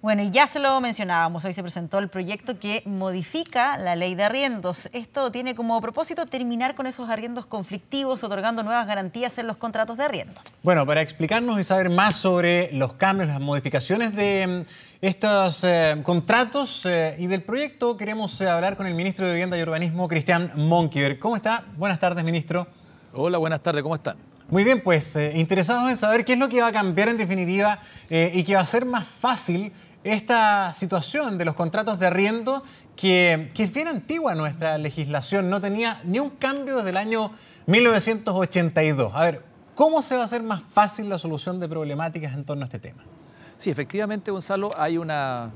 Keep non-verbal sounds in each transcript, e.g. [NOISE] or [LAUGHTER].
Bueno, y ya se lo mencionábamos, hoy se presentó el proyecto que modifica la ley de arriendos. Esto tiene como propósito terminar con esos arriendos conflictivos, otorgando nuevas garantías en los contratos de arriendo. Bueno, para explicarnos y saber más sobre los cambios, las modificaciones de mm, estos eh, contratos eh, y del proyecto, queremos eh, hablar con el ministro de Vivienda y Urbanismo, Cristian Monkiver. ¿Cómo está? Buenas tardes, ministro. Hola, buenas tardes, ¿cómo están? Muy bien, pues interesados en saber qué es lo que va a cambiar en definitiva y qué va a ser más fácil esta situación de los contratos de arriendo que, que, es bien antigua nuestra legislación, no tenía ni un cambio desde el año 1982. A ver, ¿cómo se va a hacer más fácil la solución de problemáticas en torno a este tema? Sí, efectivamente, Gonzalo, hay una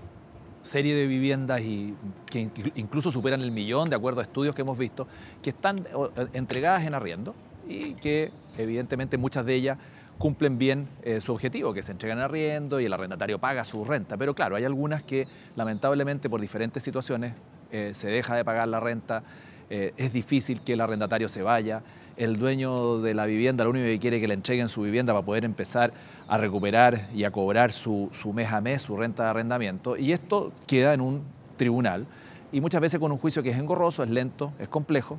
serie de viviendas y que incluso superan el millón, de acuerdo a estudios que hemos visto, que están entregadas en arriendo y que evidentemente muchas de ellas cumplen bien eh, su objetivo, que se entregan arriendo y el arrendatario paga su renta. Pero claro, hay algunas que lamentablemente por diferentes situaciones eh, se deja de pagar la renta, eh, es difícil que el arrendatario se vaya, el dueño de la vivienda lo único que quiere es que le entreguen su vivienda para poder empezar a recuperar y a cobrar su, su mes a mes, su renta de arrendamiento, y esto queda en un tribunal y muchas veces con un juicio que es engorroso, es lento, es complejo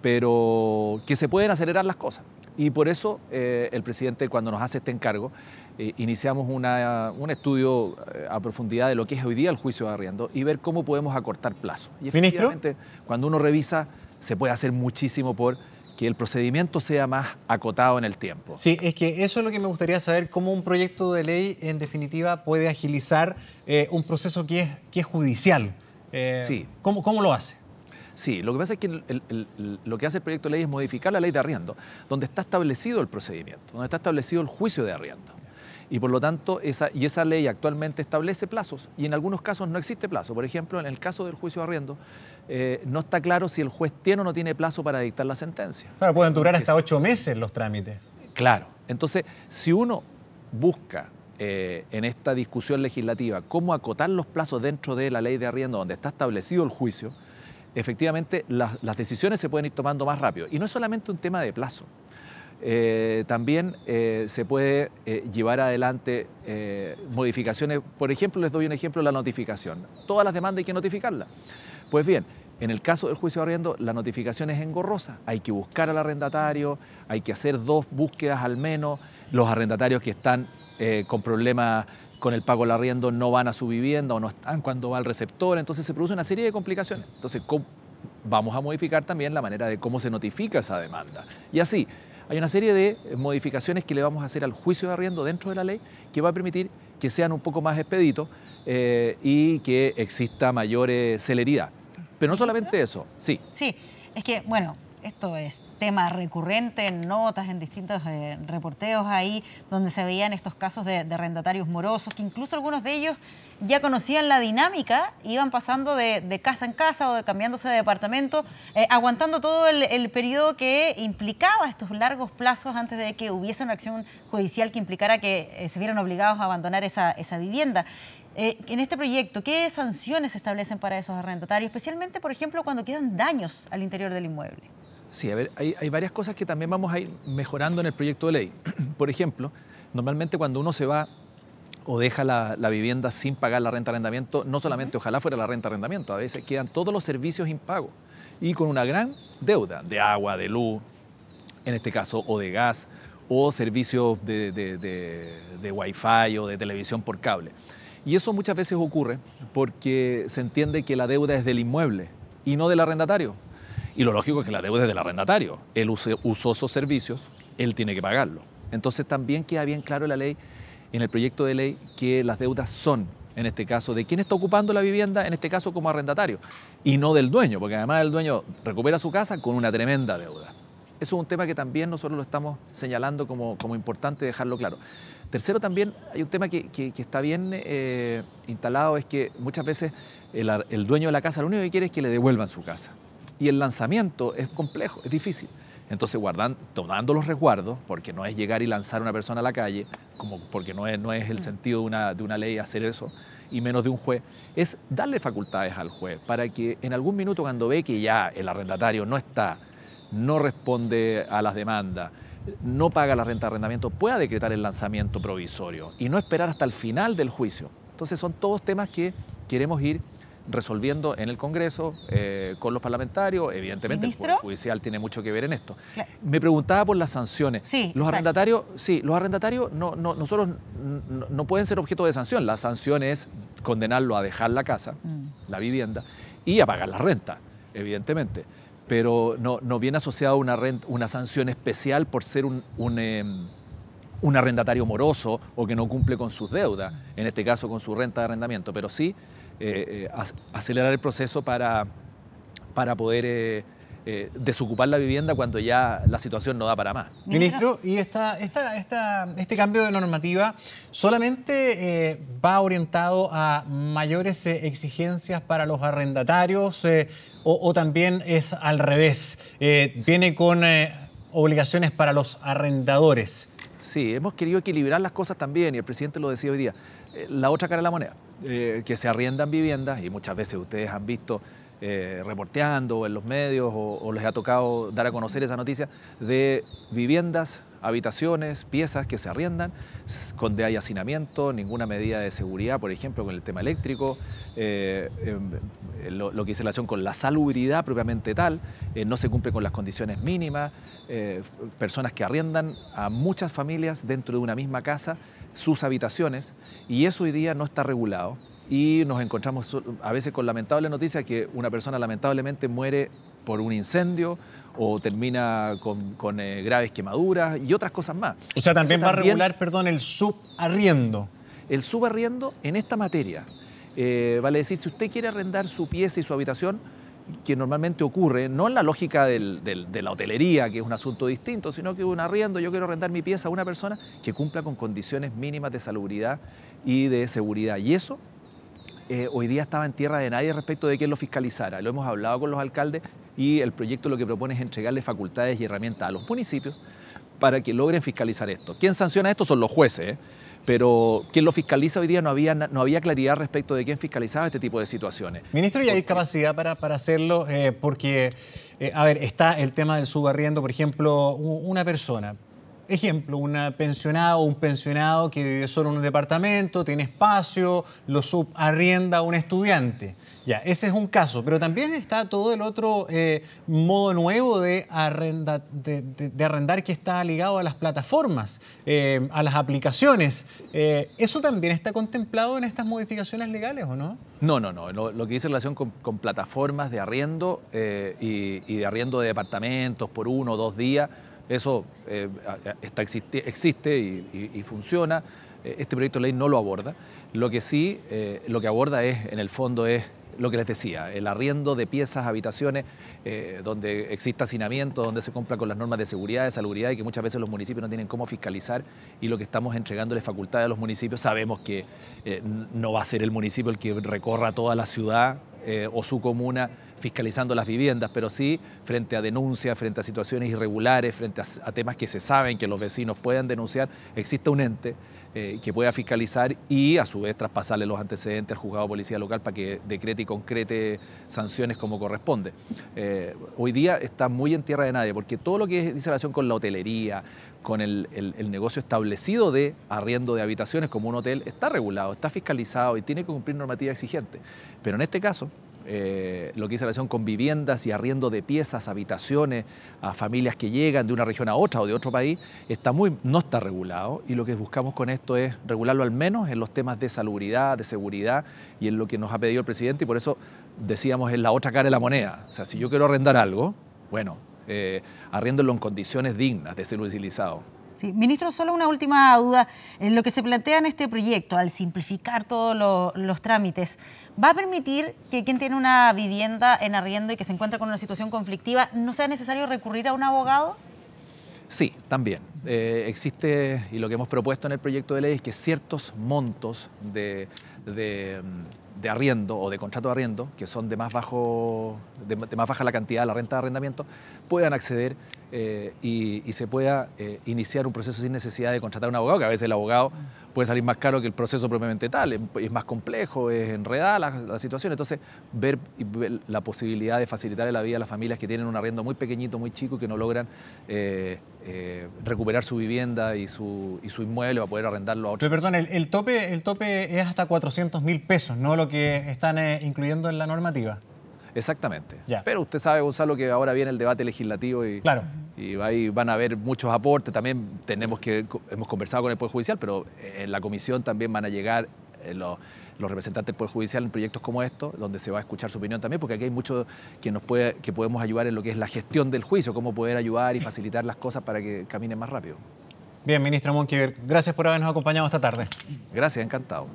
pero que se pueden acelerar las cosas. Y por eso eh, el presidente, cuando nos hace este encargo, eh, iniciamos un estudio eh, a profundidad de lo que es hoy día el juicio de arriendo y ver cómo podemos acortar plazo. Y efectivamente, cuando uno revisa, se puede hacer muchísimo por que el procedimiento sea más acotado en el tiempo. Sí, es que eso es lo que me gustaría saber, cómo un proyecto de ley en definitiva puede agilizar un proceso que es, que es judicial. sí. ¿cómo, ¿Cómo lo hace? Sí, lo que pasa es que lo que hace el proyecto de ley es modificar la ley de arriendo, donde está establecido el procedimiento, donde está establecido el juicio de arriendo. Y por lo tanto, esa, y esa ley actualmente establece plazos, y en algunos casos no existe plazo. Por ejemplo, en el caso del juicio de arriendo, eh, no está claro si el juez tiene o no tiene plazo para dictar la sentencia. Claro, pueden durar hasta ocho meses los trámites. Claro. Entonces, si uno busca eh, en esta discusión legislativa cómo acotar los plazos dentro de la ley de arriendo, donde está establecido el juicio, efectivamente las, decisiones se pueden ir tomando más rápido. Y no es solamente un tema de plazo. Eh, también eh, se puede eh, llevar adelante modificaciones. Por ejemplo, les doy un ejemplo, la notificación. Todas las demandas hay que notificarlas. Pues bien, en el caso del juicio de arriendo, la notificación es engorrosa. Hay que buscar al arrendatario, hay que hacer dos búsquedas al menos. Los arrendatarios que están con problemas con el pago del arriendo no van a su vivienda o no están cuando va al receptor, entonces se produce una serie de complicaciones. Entonces vamos a modificar también la manera de cómo se notifica esa demanda. Y así, hay una serie de eh, modificaciones que le vamos a hacer al juicio de arriendo dentro de la ley que va a permitir que sean un poco más expeditos eh, y que exista mayor eh, celeridad. Pero no solamente eso, sí. Sí, es que, bueno, esto es tema recurrente en notas, en distintos eh, reporteos ahí, donde se veían estos casos de, arrendatarios morosos, que incluso algunos de ellos ya conocían la dinámica, iban pasando de, casa en casa o de, cambiándose de departamento, eh, aguantando todo el, periodo que implicaba estos largos plazos antes de que hubiese una acción judicial que implicara que eh, se vieran obligados a abandonar esa, vivienda. en este proyecto, ¿qué sanciones se establecen para esos arrendatarios, especialmente, por ejemplo, cuando quedan daños al interior del inmueble? Sí, hay, varias cosas que también vamos a ir mejorando en el proyecto de ley. [CLEARS THROAT] Por ejemplo, normalmente cuando uno se va o deja la, vivienda sin pagar la renta de arrendamiento, no solamente ojalá fuera la renta arrendamiento, a veces quedan todos los servicios impagos y con una gran deuda de agua, de luz, en este caso, o de gas, o servicios de, Wi-Fi de wifi o de televisión por cable. Y eso muchas veces ocurre porque se entiende que la deuda es del inmueble y no del arrendatario. Y lo lógico es que la deuda es del arrendatario. Él usó esos servicios, él tiene que pagarlo. Entonces también queda bien claro en la ley, en el proyecto de ley, que las deudas son, en este caso, de quien está ocupando la vivienda, en este caso como arrendatario, y no del dueño, porque además el dueño recupera su casa con una tremenda deuda. Eso es un tema que también nosotros lo estamos señalando como, importante dejarlo claro. Tercero, también hay un tema que, está bien eh, instalado, es que muchas veces el dueño de la casa lo único que quiere es que le devuelvan su casa y el lanzamiento es complejo, es difícil. Entonces, tomando los resguardos, porque no es llegar y lanzar a una persona a la calle, como porque no es, el mm. sentido de una, de una ley hacer eso, y menos de un juez, es darle facultades al juez para que en algún minuto cuando ve que ya el arrendatario no está, no responde a las demandas, no paga la renta de arrendamiento, pueda decretar el lanzamiento provisorio y no esperar hasta el final del juicio. Entonces son todos temas que queremos ir resolviendo en el Congreso, eh, con los parlamentarios, evidentemente el Judicial tiene mucho que ver en esto. Me preguntaba por las sanciones. los arrendatarios, sí, los arrendatarios no, nosotros no, pueden ser objeto de sanción. La sanción es condenarlo a dejar la casa, mm. la vivienda, y a pagar la renta, evidentemente. Pero no, no viene asociada una, una sanción especial por ser un, em, un arrendatario moroso o que no cumple con sus deudas, en este caso con su renta de arrendamiento, pero sí eh, eh, acelerar el proceso para, para poder... Eh, desocupar la vivienda cuando ya la situación no da para más. Ministro, ¿y esta, esta, este cambio de normativa solamente va orientado a mayores exigencias para los arrendatarios o, o, también es al revés? ¿Viene con obligaciones para los arrendadores? Sí, hemos querido equilibrar las cosas también y el presidente lo decía hoy día. La otra cara de la moneda. Eh, que se arriendan viviendas, y muchas veces ustedes han visto eh, reporteando en los medios o, les ha tocado dar a conocer esa noticia, de viviendas, habitaciones, piezas que se arriendan, donde hay hacinamiento, ninguna medida de seguridad, por ejemplo, con el tema eléctrico, eh, em, eh, lo, lo, que dice relación con la salubridad propiamente tal, no se cumple con las condiciones mínimas, personas que arriendan a muchas familias dentro de una misma casa sus habitaciones y eso hoy día no está regulado y nos encontramos a veces con lamentable noticia que una persona lamentablemente muere por un incendio o termina con, eh, graves quemaduras y otras cosas más. O sea, también, va a regular, perdón, el subarriendo. El subarriendo en esta materia. Eh, vale decir, si usted quiere arrendar su pieza y su habitación, que normalmente ocurre, no en la lógica de la hotelería, que es un asunto distinto, sino que un arriendo, yo quiero rentar mi pieza a una persona que cumpla con condiciones mínimas de salubridad y de seguridad. Y eso eh, hoy día estaba en tierra de nadie respecto de quién lo fiscalizara. Lo hemos hablado con los alcaldes y el proyecto lo que propone es entregarle facultades y herramientas a los municipios para que logren fiscalizar esto. ¿Quién sanciona esto? Son los jueces. ¿eh? pero quien lo fiscaliza hoy día no había, no había claridad respecto de quién fiscalizaba este tipo de situaciones. Ministro, ¿y hay capacidad para, para hacerlo? Eh, porque, eh, a ver, está el tema del subarriendo, por ejemplo, una persona ejemplo, una pensionado o un pensionado que vive solo en un departamento, tiene espacio, lo subarrienda a un estudiante. Ya, ese es un caso, pero también está todo el otro eh, modo nuevo de, arrendar que está ligado a las plataformas, eh, a las aplicaciones. Eh, ¿Eso también está contemplado en estas modificaciones legales o no? No, no, no. Lo, que dice relación con, plataformas de arriendo y, y de arriendo de departamentos por uno o dos días eso eh, está, existe, existe y, funciona. Eh, este proyecto de ley no lo aborda. Lo que sí, eh, lo que aborda es, en el fondo, es lo que les decía, el arriendo de piezas, habitaciones, donde exista hacinamiento, donde se cumpla con las normas de seguridad, de salubridad y que muchas veces los municipios no tienen cómo fiscalizar y lo que estamos entregándoles facultades a los municipios, sabemos que no va a ser el municipio el que recorra toda la ciudad eh, o su comuna fiscalizando las viviendas, pero sí frente a denuncias, frente a situaciones irregulares, frente a, temas que se saben que los vecinos puedan denunciar, existe un ente eh, que pueda fiscalizar y a su vez traspasarle los antecedentes al juzgado de policía local para que decrete y concrete sanciones como corresponde. Eh, hoy día está muy en tierra de nadie porque todo lo que es dice relación con la hotelería, con el, negocio establecido de arriendo de habitaciones como un hotel, está regulado, está fiscalizado y tiene que cumplir normativa exigente. Pero en este caso, eh, lo que hice relación con viviendas y arriendo de piezas, habitaciones a familias que llegan de una región a otra o de otro país, está muy, no está regulado y lo que buscamos con esto es regularlo al menos en los temas de salubridad, de seguridad y en lo que nos ha pedido el presidente y por eso decíamos es la otra cara de la moneda. O sea, si yo quiero arrendar algo, bueno, eh, arriéndolo en condiciones dignas de ser utilizado. Sí. Ministro, solo una última duda. En lo que se plantea en este proyecto, al simplificar todos los trámites, ¿va a permitir que quien tiene una vivienda en arriendo y que se encuentra con una situación conflictiva no sea necesario recurrir a un abogado? Sí, también. Eh, existe, y lo que hemos propuesto en el proyecto de ley es que ciertos montos de mm, de arriendo o de contrato de arriendo, que son de más, bajo, de, más baja la cantidad de la renta de arrendamiento, puedan acceder eh, y, se pueda eh, iniciar un proceso sin necesidad de contratar un abogado, que a veces el abogado puede salir más caro que el proceso propiamente tal, es, más complejo, es enredada la, situación. Entonces, ver, la posibilidad de facilitar la vida a las familias que tienen un arriendo muy pequeñito, muy chico, que no logran eh, recuperar su vivienda y su, inmueble para poder arrendarlo a otro. Pero perdón, el, tope, el tope es hasta 400 mil pesos, ¿no? Lo que están incluyendo en la normativa. Exactamente. Pero usted sabe, Gonzalo, que ahora viene el debate legislativo y, van a haber muchos aportes. También tenemos que, hemos conversado con el Poder Judicial, pero en la comisión también van a llegar eh, los, representantes del Poder Judicial en proyectos como estos, donde se va a escuchar su opinión también, porque aquí hay mucho que, que podemos ayudar en lo que es la gestión del juicio, cómo poder ayudar y facilitar las cosas para que caminen más rápido. Bien, ministro Monquiver, gracias por habernos acompañado esta tarde. Gracias, encantado.